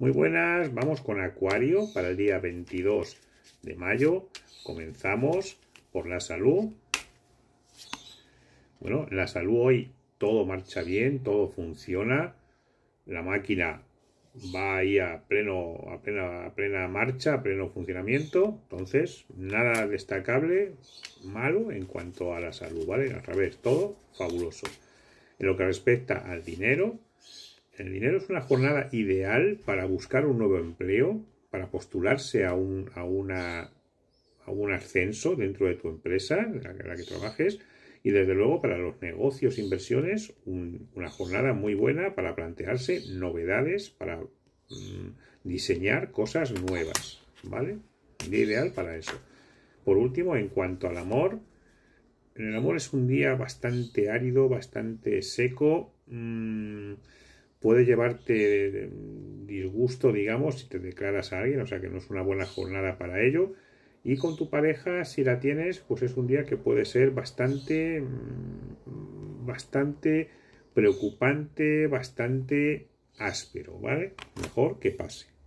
Muy buenas, vamos con Acuario para el día 22 de mayo. Comenzamos por la salud. Bueno, en la salud hoy todo marcha bien, todo funciona. La máquina va ahí a, pleno, a, plena, plena marcha, a pleno funcionamiento. Entonces, nada destacable, malo en cuanto a la salud, ¿vale? Al revés, todo fabuloso. En lo que respecta al dinero, el dinero es una jornada ideal para buscar un nuevo empleo, para postularse a un, a una, a un ascenso dentro de tu empresa, en la, que trabajes, y desde luego para los negocios, e inversiones, una jornada muy buena para plantearse novedades, para mm, diseñar cosas nuevas, ¿vale? Día ideal para eso. Por último, en cuanto al amor, el amor es un día bastante árido, bastante seco. Mm, puede llevarte mm, disgusto, digamos, si te declaras a alguien, o sea que no es una buena jornada para ello. Y con tu pareja, si la tienes, pues es un día que puede ser bastante, mm, bastante preocupante, bastante áspero, ¿vale? Mejor que pase.